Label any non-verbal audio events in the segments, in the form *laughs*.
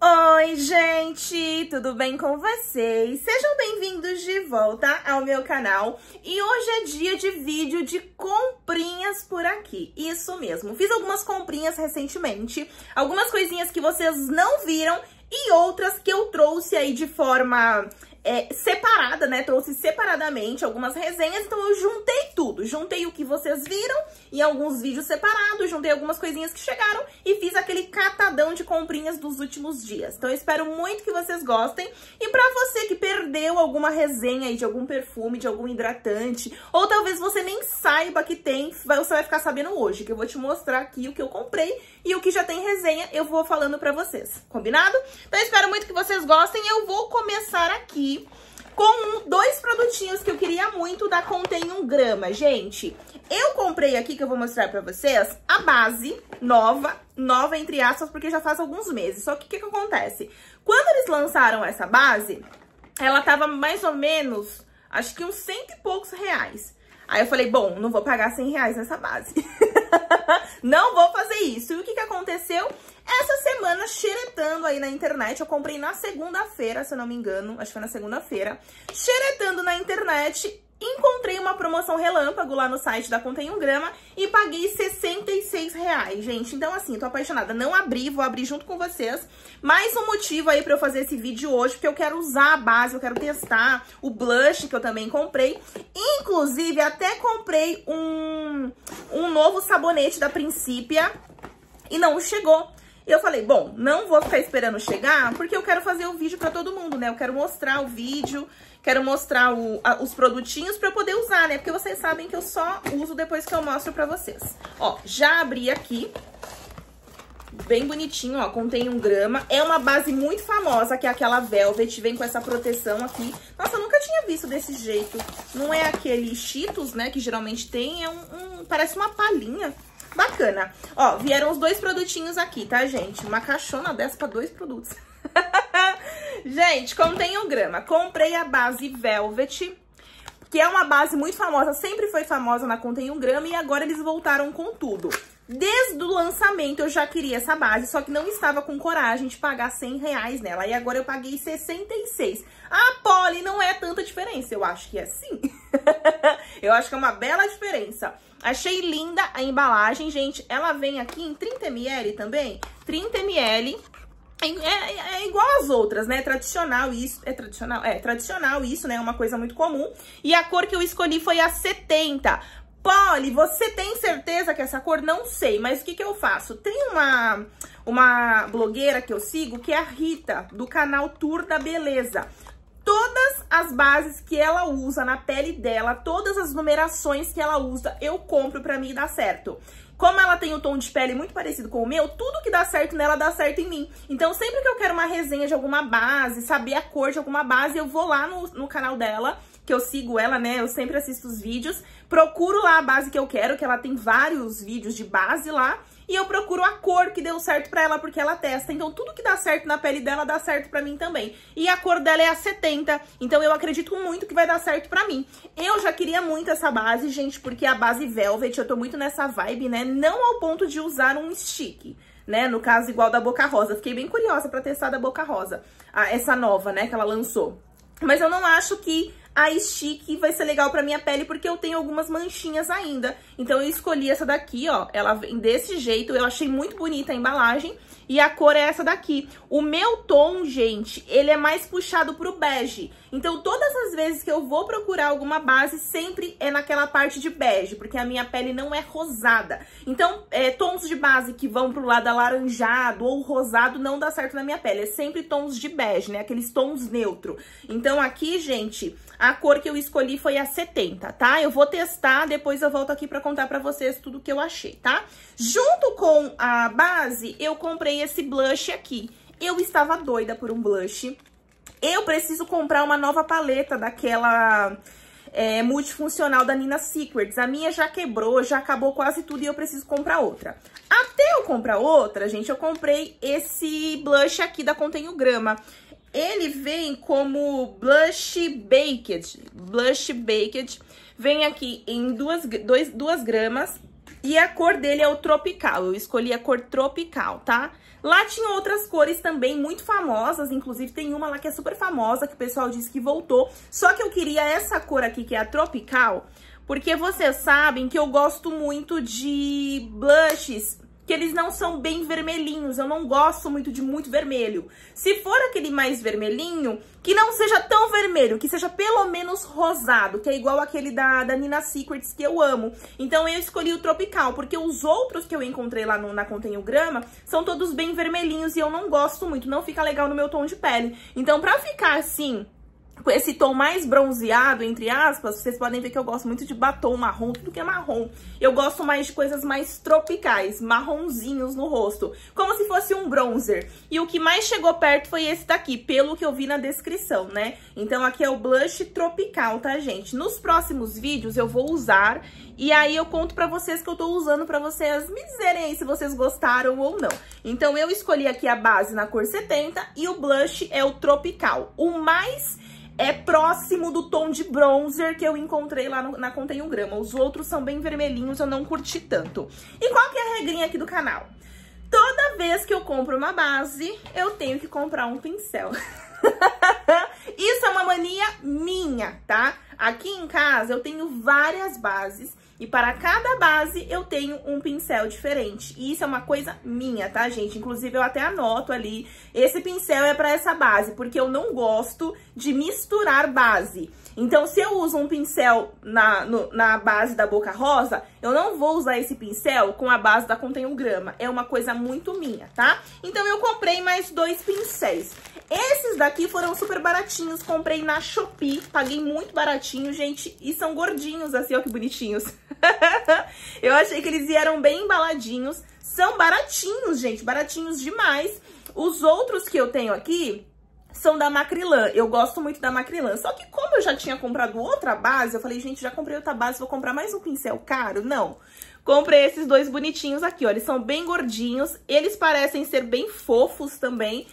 Oi, gente! Tudo bem com vocês? Sejam bem-vindos de volta ao meu canal e hoje é dia de vídeo de comprinhas por aqui. Isso mesmo, fiz algumas comprinhas recentemente, algumas coisinhas que vocês não viram e outras que eu trouxe aí de forma é, separada, né? Trouxe separadamente algumas resenhas, então eu juntei tudo. Juntei o que vocês viram em alguns vídeos separados, juntei algumas coisinhas que chegaram e fiz aquele catadão de comprinhas dos últimos dias. Então eu espero muito que vocês gostem. E pra você que perdeu alguma resenha aí de algum perfume, de algum hidratante, ou talvez você nem saiba que tem, você vai ficar sabendo hoje, que eu vou te mostrar aqui o que eu comprei e o que já tem resenha, eu vou falando pra vocês, combinado? Então eu espero muito que vocês gostem, eu vou começar aqui com dois produtinhos que eu queria muito da Contém 1 Grama, gente. Eu comprei aqui, que eu vou mostrar pra vocês, a base nova, nova entre aspas, porque já faz alguns meses. Só que o que, que acontece? Quando eles lançaram essa base, ela tava mais ou menos, acho que uns cento e poucos reais. Aí eu falei, bom, não vou pagar 100 reais nessa base. *laughs* não vou fazer isso. E o que, que aconteceu? Essa semana, xeretando aí na internet, eu comprei na segunda-feira, se eu não me engano, acho que foi na segunda-feira, xeretando na internet, encontrei uma promoção relâmpago lá no site da Contém 1 Grama e paguei 66 reais, gente. Então, assim, tô apaixonada. Não abri, vou abrir junto com vocês. Mais um motivo aí pra eu fazer esse vídeo hoje, porque eu quero usar a base, eu quero testar o blush que eu também comprei. Inclusive, até comprei um, um novo sabonete da Princípia e não chegou. Eu falei, bom, não vou ficar esperando chegar, porque eu quero fazer o vídeo para todo mundo, né? Eu quero mostrar o vídeo, quero mostrar o, a, os produtinhos para eu poder usar, né? Porque vocês sabem que eu só uso depois que eu mostro para vocês. Ó, já abri aqui. Bem bonitinho, ó, contém um grama. É uma base muito famosa, que é aquela Velvet, vem com essa proteção aqui. Nossa, eu nunca tinha visto desse jeito. Não é aquele Cheetos, né, que geralmente tem, é um, um parece uma palhinha. Bacana. Ó, vieram os dois produtinhos aqui, tá, gente? Uma caixona dessa pra dois produtos. *laughs* gente, contém um grama. Comprei a base Velvet, que é uma base muito famosa, sempre foi famosa na Contém um grama e agora eles voltaram com tudo. Desde o lançamento eu já queria essa base, só que não estava com coragem de pagar 100 reais nela. E agora eu paguei 66. A Poli não é tanta diferença, eu acho que é sim. *laughs* *laughs* eu acho que é uma bela diferença. Achei linda a embalagem, gente. Ela vem aqui em 30ml também. 30ml. É, é, é, igual às outras, né? Tradicional isso, é tradicional, é tradicional isso, né? É uma coisa muito comum. E a cor que eu escolhi foi a 70. Polly, você tem certeza que essa cor? Não sei, mas o que, que eu faço? Tem uma, uma blogueira que eu sigo, que é a Rita, do canal Tour da Beleza todas as bases que ela usa na pele dela, todas as numerações que ela usa, eu compro pra mim e dá certo. Como ela tem o tom de pele muito parecido com o meu, tudo que dá certo nela dá certo em mim. Então sempre que eu quero uma resenha de alguma base, saber a cor de alguma base, eu vou lá no, no canal dela, que eu sigo ela, né? Eu sempre assisto os vídeos, procuro lá a base que eu quero, que ela tem vários vídeos de base lá, e eu procuro a cor que deu certo pra ela, porque ela testa. Então, tudo que dá certo na pele dela, dá certo pra mim também. E a cor dela é a 70, então eu acredito muito que vai dar certo pra mim. Eu já queria muito essa base, gente, porque é a base Velvet, eu tô muito nessa vibe, né? Não ao ponto de usar um stick, né? No caso, igual da Boca Rosa. Fiquei bem curiosa pra testar da Boca Rosa, a, essa nova, né, que ela lançou. Mas eu não acho que a stick vai ser legal pra minha pele, porque eu tenho algumas manchinhas ainda. Então eu escolhi essa daqui, ó, ela vem desse jeito, eu achei muito bonita a embalagem. E a cor é essa daqui. O meu tom, gente, ele é mais puxado pro bege. Então, todas as vezes que eu vou procurar alguma base, sempre é naquela parte de bege, porque a minha pele não é rosada. Então, é, tons de base que vão pro lado alaranjado ou rosado não dá certo na minha pele. É sempre tons de bege, né? Aqueles tons neutro. Então, aqui, gente, a cor que eu escolhi foi a 70, tá? Eu vou testar, depois eu volto aqui pra contar pra vocês tudo que eu achei, tá? Junto com a base, eu comprei esse blush aqui. Eu estava doida por um blush. Eu preciso comprar uma nova paleta daquela é, multifuncional da Nina Secrets. A minha já quebrou, já acabou quase tudo e eu preciso comprar outra. Até eu comprar outra, gente, eu comprei esse blush aqui da Contenho Grama. Ele vem como blush baked, blush baked. Vem aqui em duas, dois, duas gramas e a cor dele é o tropical. Eu escolhi a cor tropical, tá? Lá tinha outras cores também muito famosas, inclusive tem uma lá que é super famosa, que o pessoal disse que voltou. Só que eu queria essa cor aqui, que é a tropical, porque vocês sabem que eu gosto muito de blushes que eles não são bem vermelhinhos. Eu não gosto muito de muito vermelho. Se for aquele mais vermelhinho, que não seja tão vermelho, que seja pelo menos rosado, que é igual aquele da, da Nina Secrets, que eu amo. Então eu escolhi o tropical, porque os outros que eu encontrei lá no, na Contenho Grama são todos bem vermelhinhos e eu não gosto muito, não fica legal no meu tom de pele. Então pra ficar assim esse tom mais bronzeado, entre aspas, vocês podem ver que eu gosto muito de batom marrom, tudo que é marrom. Eu gosto mais de coisas mais tropicais, marronzinhos no rosto, como se fosse um bronzer. E o que mais chegou perto foi esse daqui, pelo que eu vi na descrição, né? Então aqui é o blush tropical, tá, gente? Nos próximos vídeos eu vou usar, e aí eu conto pra vocês que eu tô usando pra vocês me dizerem aí se vocês gostaram ou não. Então eu escolhi aqui a base na cor 70 e o blush é o tropical. O mais é próximo do tom de bronzer que eu encontrei lá no, na Contém um Grama. Os outros são bem vermelhinhos, eu não curti tanto. E qual que é a regrinha aqui do canal? Toda vez que eu compro uma base, eu tenho que comprar um pincel. *laughs* Isso é uma mania minha, tá? Aqui em casa eu tenho várias bases e para cada base eu tenho um pincel diferente. E isso é uma coisa minha, tá, gente? Inclusive eu até anoto ali, esse pincel é para essa base, porque eu não gosto de misturar base. Então, se eu uso um pincel na, no, na base da boca rosa, eu não vou usar esse pincel com a base da um Grama. É uma coisa muito minha, tá? Então, eu comprei mais dois pincéis. Esses daqui foram super baratinhos, comprei na Shopee, paguei muito baratinho, gente, e são gordinhos, assim, ó que bonitinhos. *laughs* eu achei que eles vieram bem embaladinhos, são baratinhos, gente, baratinhos demais. Os outros que eu tenho aqui, são da Macrylan. Eu gosto muito da Macrylan. Só que como eu já tinha comprado outra base, eu falei, gente, já comprei outra base, vou comprar mais um pincel caro? Não. Comprei esses dois bonitinhos aqui, ó. Eles são bem gordinhos. Eles parecem ser bem fofos também.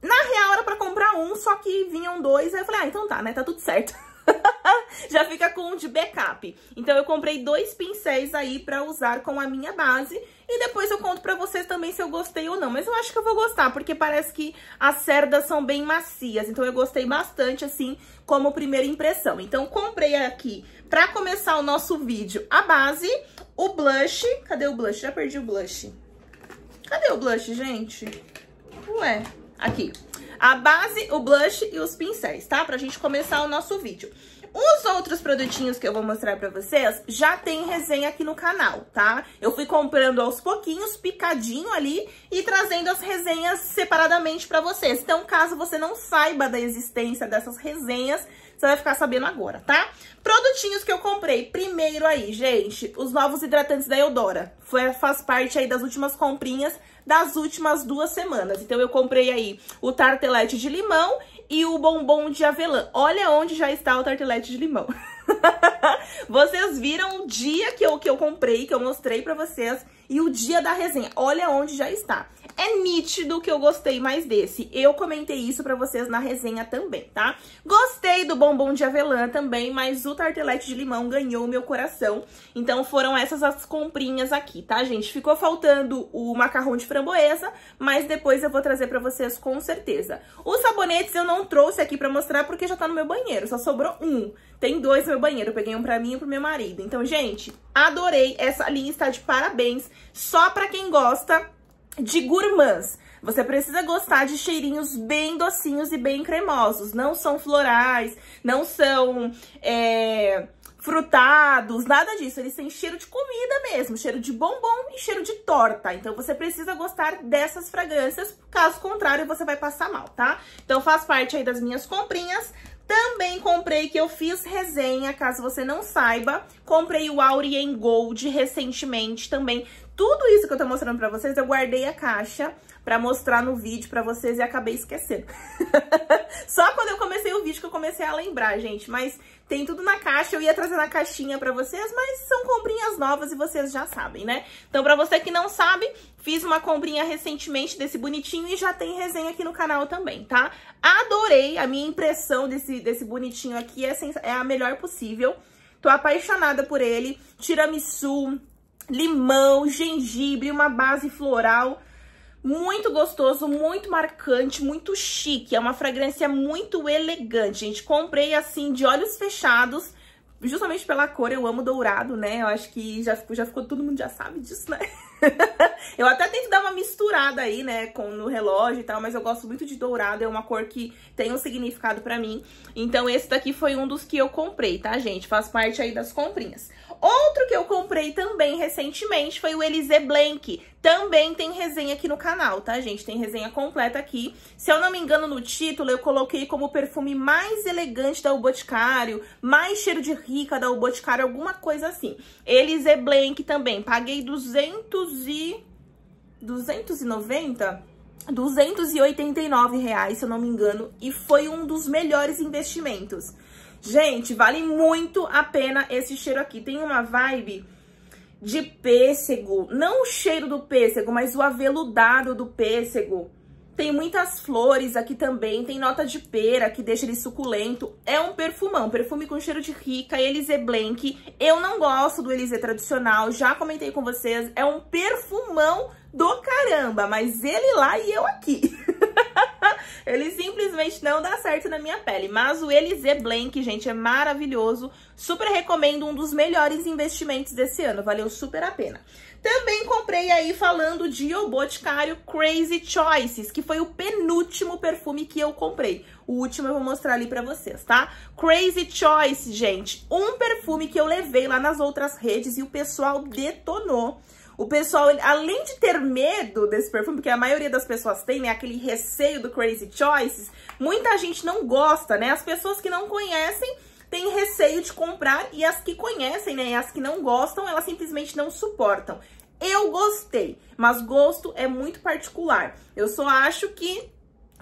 Na real, era pra comprar um, só que vinham dois. Aí eu falei, ah, então tá, né? Tá tudo certo. *laughs* *laughs* já fica com um de backup. Então eu comprei dois pincéis aí pra usar com a minha base. E depois eu conto pra vocês também se eu gostei ou não. Mas eu acho que eu vou gostar, porque parece que as cerdas são bem macias. Então eu gostei bastante, assim, como primeira impressão. Então comprei aqui, pra começar o nosso vídeo, a base, o blush. Cadê o blush? Já perdi o blush. Cadê o blush, gente? Ué, aqui. Aqui a base, o blush e os pincéis, tá? Pra gente começar o nosso vídeo. Os outros produtinhos que eu vou mostrar pra vocês já tem resenha aqui no canal, tá? Eu fui comprando aos pouquinhos, picadinho ali e trazendo as resenhas separadamente pra vocês. Então, caso você não saiba da existência dessas resenhas, você vai ficar sabendo agora, tá? Produtinhos que eu comprei. Primeiro aí, gente, os novos hidratantes da Eudora. Foi, faz parte aí das últimas comprinhas das últimas duas semanas. Então eu comprei aí o tartelete de limão e o bombom de avelã. Olha onde já está o tartelete de limão. *laughs* vocês viram o dia que eu, que eu comprei, que eu mostrei pra vocês, e o dia da resenha. Olha onde já está é nítido que eu gostei mais desse. Eu comentei isso pra vocês na resenha também, tá? Gostei do bombom de avelã também, mas o tartelete de limão ganhou meu coração. Então foram essas as comprinhas aqui, tá, gente? Ficou faltando o macarrão de framboesa, mas depois eu vou trazer pra vocês com certeza. Os sabonetes eu não trouxe aqui pra mostrar porque já tá no meu banheiro, só sobrou um. Tem dois no meu banheiro, eu peguei um pra mim e um pro meu marido. Então, gente, adorei. Essa linha está de parabéns. Só pra quem gosta de gourmands. Você precisa gostar de cheirinhos bem docinhos e bem cremosos. Não são florais, não são é, frutados, nada disso. Eles têm cheiro de comida mesmo, cheiro de bombom e cheiro de torta. Então você precisa gostar dessas fragrâncias, caso contrário você vai passar mal, tá? Então faz parte aí das minhas comprinhas. Também comprei, que eu fiz resenha, caso você não saiba, comprei o Aurien Gold recentemente também. Tudo isso que eu tô mostrando pra vocês, eu guardei a caixa pra mostrar no vídeo pra vocês e acabei esquecendo. *laughs* Só quando eu comecei o vídeo que eu comecei a lembrar, gente. Mas tem tudo na caixa, eu ia trazer na caixinha pra vocês, mas são comprinhas novas e vocês já sabem, né? Então pra você que não sabe, fiz uma comprinha recentemente desse bonitinho e já tem resenha aqui no canal também, tá? Adorei, a minha impressão desse, desse bonitinho aqui é, é a melhor possível. Tô apaixonada por ele, tiramisu, limão, gengibre, uma base floral. Muito gostoso, muito marcante, muito chique. É uma fragrância muito elegante, gente. Comprei assim, de olhos fechados, justamente pela cor. Eu amo dourado, né? Eu acho que já ficou, já ficou todo mundo já sabe disso, né? *laughs* eu até tento dar uma misturada aí, né, com no relógio e tal, mas eu gosto muito de dourado, é uma cor que tem um significado pra mim. Então esse daqui foi um dos que eu comprei, tá, gente? Faz parte aí das comprinhas. Outro que eu comprei também recentemente foi o Elise Blank. Também tem resenha aqui no canal, tá, gente? Tem resenha completa aqui. Se eu não me engano no título, eu coloquei como perfume mais elegante da O Boticário, mais cheiro de rica da O Boticário, alguma coisa assim. Elise Blank também. Paguei 200 e... 290? 289 reais, se eu não me engano, e foi um dos melhores investimentos. Gente, vale muito a pena esse cheiro aqui. Tem uma vibe de pêssego. Não o cheiro do pêssego, mas o aveludado do pêssego. Tem muitas flores aqui também, tem nota de pera que deixa ele suculento. É um perfumão, perfume com cheiro de rica, Elise Blank. Eu não gosto do Elise tradicional, já comentei com vocês, é um perfumão do caramba, mas ele lá e eu aqui. *laughs* Ele simplesmente não dá certo na minha pele. Mas o Elise Blank, gente, é maravilhoso. Super recomendo, um dos melhores investimentos desse ano. Valeu super a pena. Também comprei aí falando de O Boticário Crazy Choices, que foi o penúltimo perfume que eu comprei. O último eu vou mostrar ali pra vocês, tá? Crazy Choice, gente. Um perfume que eu levei lá nas outras redes e o pessoal detonou. O pessoal, além de ter medo desse perfume, porque a maioria das pessoas tem, né, aquele receio do Crazy Choices, muita gente não gosta, né? As pessoas que não conhecem têm receio de comprar e as que conhecem, né, e as que não gostam, elas simplesmente não suportam. Eu gostei, mas gosto é muito particular. Eu só acho que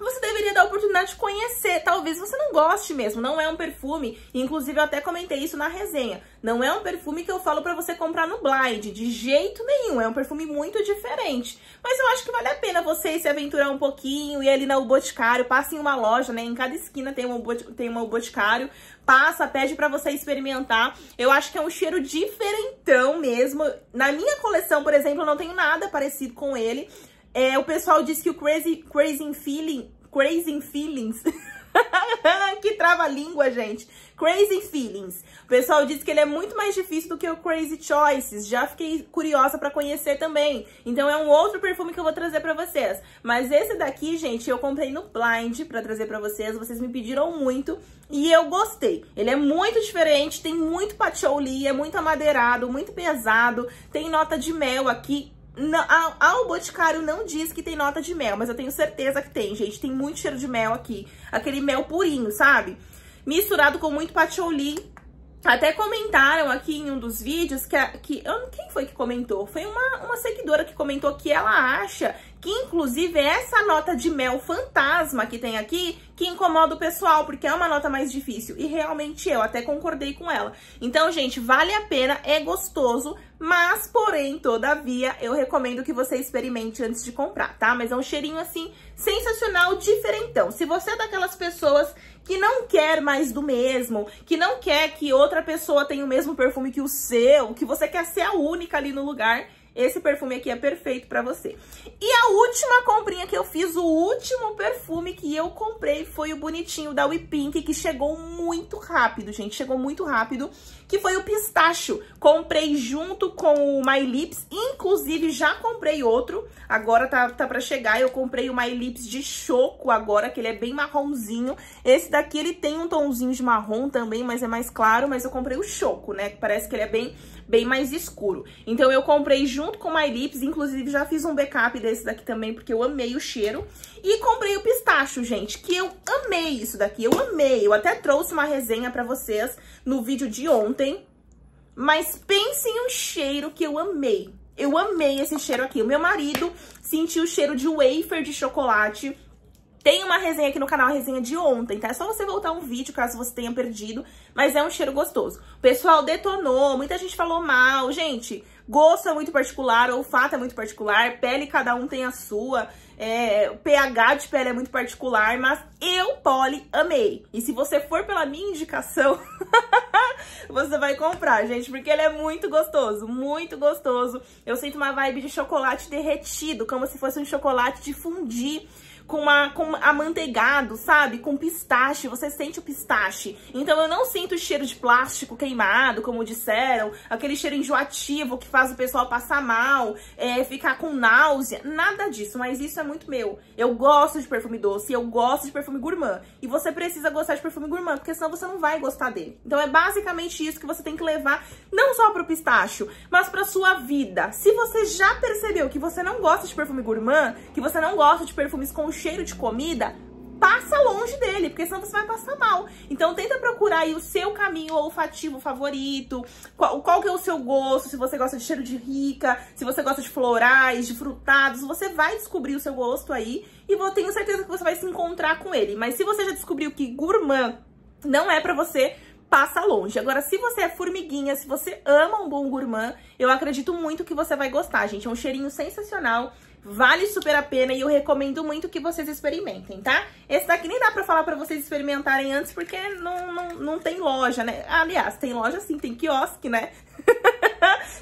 você deveria dar a oportunidade de conhecer. Talvez você não goste mesmo, não é um perfume. Inclusive, eu até comentei isso na resenha. Não é um perfume que eu falo para você comprar no blind, de jeito nenhum. É um perfume muito diferente. Mas eu acho que vale a pena você se aventurar um pouquinho, ir ali no Boticário, passe em uma loja, né? Em cada esquina tem uma, tem uma Boticário. Passa, pede para você experimentar. Eu acho que é um cheiro diferentão mesmo. Na minha coleção, por exemplo, eu não tenho nada parecido com ele. É, o pessoal disse que o Crazy, crazy Feeling... Crazy Feelings... *laughs* que trava a língua, gente. Crazy Feelings. O pessoal diz que ele é muito mais difícil do que o Crazy Choices. Já fiquei curiosa para conhecer também. Então é um outro perfume que eu vou trazer para vocês. Mas esse daqui, gente, eu comprei no Blind para trazer para vocês. Vocês me pediram muito e eu gostei. Ele é muito diferente, tem muito patchouli, é muito amadeirado, muito pesado. Tem nota de mel aqui não, a, a O Boticário não diz que tem nota de mel, mas eu tenho certeza que tem, gente. Tem muito cheiro de mel aqui. Aquele mel purinho, sabe? Misturado com muito patchouli. Até comentaram aqui em um dos vídeos que, a, que eu, quem foi que comentou? Foi uma, uma seguidora que comentou que ela acha que, inclusive, essa nota de mel fantasma que tem aqui, que incomoda o pessoal, porque é uma nota mais difícil. E realmente eu até concordei com ela. Então, gente, vale a pena, é gostoso, mas, porém, todavia, eu recomendo que você experimente antes de comprar, tá? Mas é um cheirinho, assim, sensacional, diferentão. Se você é daquelas pessoas que não quer mais do mesmo, que não quer que outra pessoa tenha o mesmo perfume que o seu, que você quer ser a única ali no lugar esse perfume aqui é perfeito pra você. E a última comprinha que eu fiz, o último perfume que eu comprei foi o bonitinho da We Pink, que chegou muito rápido, gente. Chegou muito rápido, que foi o pistacho. Comprei junto com o My Lips, inclusive já comprei outro. Agora tá, tá pra chegar, eu comprei o My Lips de choco agora, que ele é bem marronzinho. Esse daqui, ele tem um tomzinho de marrom também, mas é mais claro, mas eu comprei o choco, né? Parece que ele é bem bem mais escuro. Então eu comprei junto com o My Lips, inclusive já fiz um backup desse daqui também, porque eu amei o cheiro. E comprei o pistacho, gente, que eu amei isso daqui, eu amei. Eu até trouxe uma resenha pra vocês no vídeo de ontem, mas pense em um cheiro que eu amei. Eu amei esse cheiro aqui. O meu marido sentiu o cheiro de wafer de chocolate tem uma resenha aqui no canal, a resenha de ontem, tá? É só você voltar um vídeo, caso você tenha perdido, mas é um cheiro gostoso. O pessoal detonou, muita gente falou mal, gente... Gosto é muito particular, olfato é muito particular, pele cada um tem a sua, é, o pH de pele é muito particular, mas eu, Polly, amei. E se você for pela minha indicação, *laughs* você vai comprar, gente, porque ele é muito gostoso, muito gostoso. Eu sinto uma vibe de chocolate derretido, como se fosse um chocolate de fundir com, uma, com amanteigado, sabe? Com pistache, você sente o pistache. Então eu não sinto o cheiro de plástico queimado, como disseram, aquele cheiro enjoativo que faz o pessoal passar mal, é, ficar com náusea, nada disso, mas isso é muito meu. Eu gosto de perfume doce, eu gosto de perfume gourmand. E você precisa gostar de perfume gourmand, porque senão você não vai gostar dele. Então é basicamente isso que você tem que levar, não só pro pistacho, mas pra sua vida. Se você já percebeu que você não gosta de perfume gourmand, que você não gosta de perfumes com cheiro de comida, passa longe dele, porque senão você vai passar mal. Então tenta procurar aí o seu caminho olfativo favorito, qual, qual que é o seu gosto, se você gosta de cheiro de rica, se você gosta de florais, de frutados, você vai descobrir o seu gosto aí e vou, tenho certeza que você vai se encontrar com ele. Mas se você já descobriu que gourmand não é pra você, passa longe. Agora, se você é formiguinha, se você ama um bom gourmand, eu acredito muito que você vai gostar, gente. É um cheirinho sensacional Vale super a pena e eu recomendo muito que vocês experimentem, tá? Esse daqui nem dá pra falar pra vocês experimentarem antes, porque não, não, não tem loja, né? Aliás, tem loja sim, tem quiosque, né?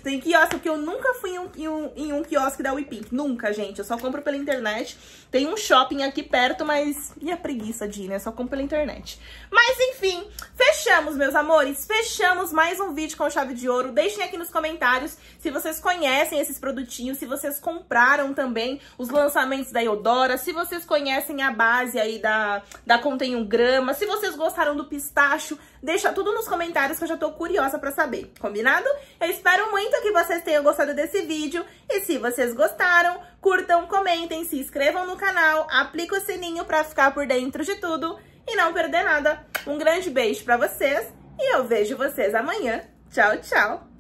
Tem quiosque, porque eu nunca fui em um, em um, em um quiosque da WePink. Nunca, gente. Eu só compro pela internet. Tem um shopping aqui perto, mas... E a preguiça de ir, né? Só compro pela internet. Mas, enfim, fechamos, meus amores. Fechamos mais um vídeo com chave de ouro. Deixem aqui nos comentários se vocês conhecem esses produtinhos, se vocês compraram também os lançamentos da Eudora, se vocês conhecem a base aí da, da Contém um Grama, se vocês gostaram do pistacho, Deixa tudo nos comentários que eu já tô curiosa pra saber, combinado? Eu espero muito que vocês tenham gostado desse vídeo e se vocês gostaram, curtam, comentem, se inscrevam no canal, aplica o sininho pra ficar por dentro de tudo e não perder nada. Um grande beijo pra vocês e eu vejo vocês amanhã. Tchau, tchau!